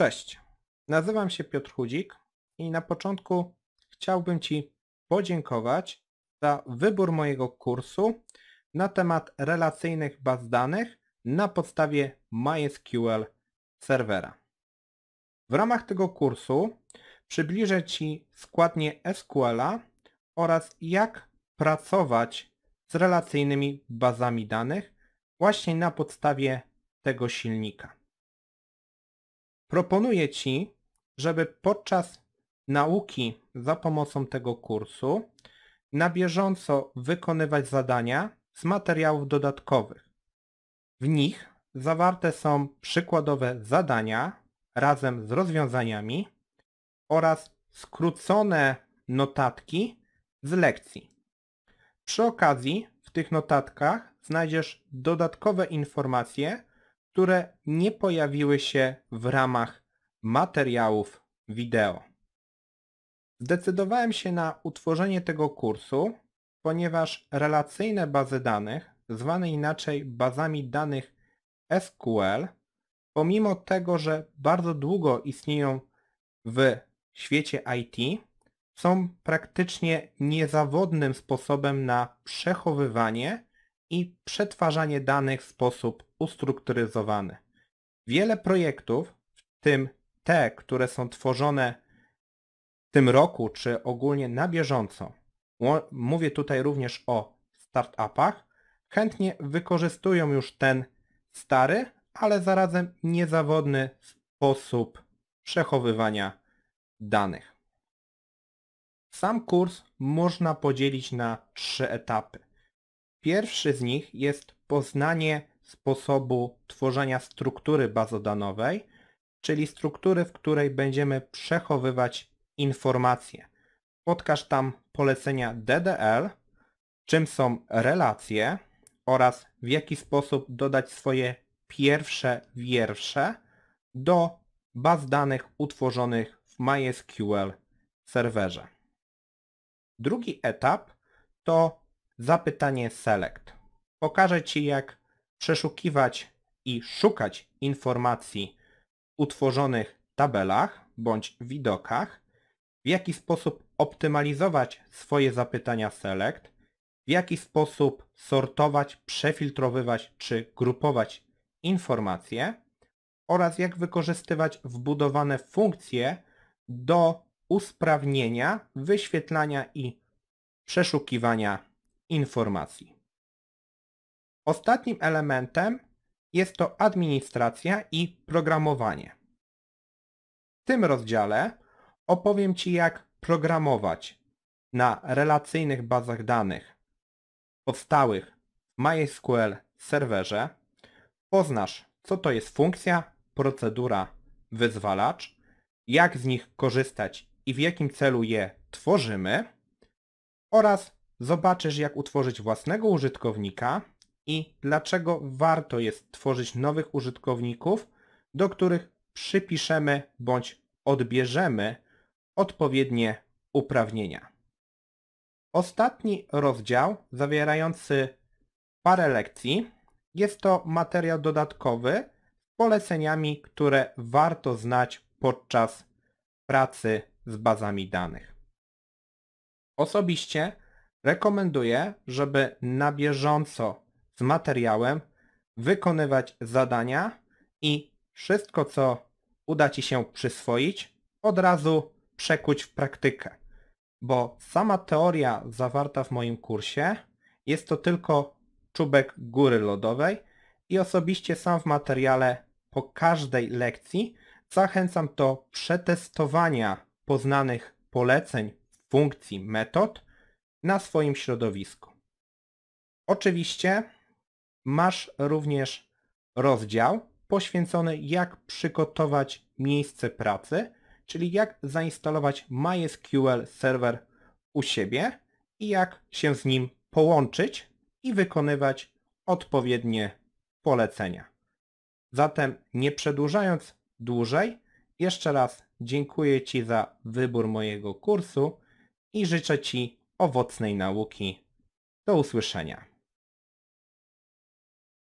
Cześć, nazywam się Piotr Chudzik i na początku chciałbym Ci podziękować za wybór mojego kursu na temat relacyjnych baz danych na podstawie MySQL serwera. W ramach tego kursu przybliżę Ci składnie SQL-a oraz jak pracować z relacyjnymi bazami danych właśnie na podstawie tego silnika proponuję Ci, żeby podczas nauki za pomocą tego kursu na bieżąco wykonywać zadania z materiałów dodatkowych. W nich zawarte są przykładowe zadania razem z rozwiązaniami oraz skrócone notatki z lekcji. Przy okazji w tych notatkach znajdziesz dodatkowe informacje które nie pojawiły się w ramach materiałów wideo. Zdecydowałem się na utworzenie tego kursu, ponieważ relacyjne bazy danych, zwane inaczej bazami danych SQL, pomimo tego, że bardzo długo istnieją w świecie IT, są praktycznie niezawodnym sposobem na przechowywanie i przetwarzanie danych w sposób ustrukturyzowany. Wiele projektów, w tym te, które są tworzone w tym roku czy ogólnie na bieżąco, mówię tutaj również o startupach, chętnie wykorzystują już ten stary, ale zarazem niezawodny sposób przechowywania danych. Sam kurs można podzielić na trzy etapy. Pierwszy z nich jest poznanie sposobu tworzenia struktury bazodanowej, czyli struktury, w której będziemy przechowywać informacje. Podkaż tam polecenia DDL, czym są relacje oraz w jaki sposób dodać swoje pierwsze wiersze do baz danych utworzonych w MySQL serwerze. Drugi etap to zapytanie select. Pokażę Ci jak przeszukiwać i szukać informacji w utworzonych tabelach bądź widokach, w jaki sposób optymalizować swoje zapytania select, w jaki sposób sortować, przefiltrowywać czy grupować informacje oraz jak wykorzystywać wbudowane funkcje do usprawnienia, wyświetlania i przeszukiwania informacji. Ostatnim elementem jest to administracja i programowanie. W tym rozdziale opowiem Ci jak programować na relacyjnych bazach danych powstałych w MySQL serwerze. Poznasz co to jest funkcja, procedura, wyzwalacz, jak z nich korzystać i w jakim celu je tworzymy oraz Zobaczysz, jak utworzyć własnego użytkownika i dlaczego warto jest tworzyć nowych użytkowników, do których przypiszemy bądź odbierzemy odpowiednie uprawnienia. Ostatni rozdział, zawierający parę lekcji, jest to materiał dodatkowy z poleceniami, które warto znać podczas pracy z bazami danych. Osobiście rekomenduję, żeby na bieżąco z materiałem wykonywać zadania i wszystko, co uda Ci się przyswoić, od razu przekuć w praktykę. Bo sama teoria zawarta w moim kursie jest to tylko czubek góry lodowej i osobiście sam w materiale po każdej lekcji zachęcam do przetestowania poznanych poleceń, funkcji, metod na swoim środowisku. Oczywiście masz również rozdział poświęcony jak przygotować miejsce pracy, czyli jak zainstalować MySQL serwer u siebie i jak się z nim połączyć i wykonywać odpowiednie polecenia. Zatem nie przedłużając dłużej, jeszcze raz dziękuję Ci za wybór mojego kursu i życzę Ci owocnej nauki. Do usłyszenia.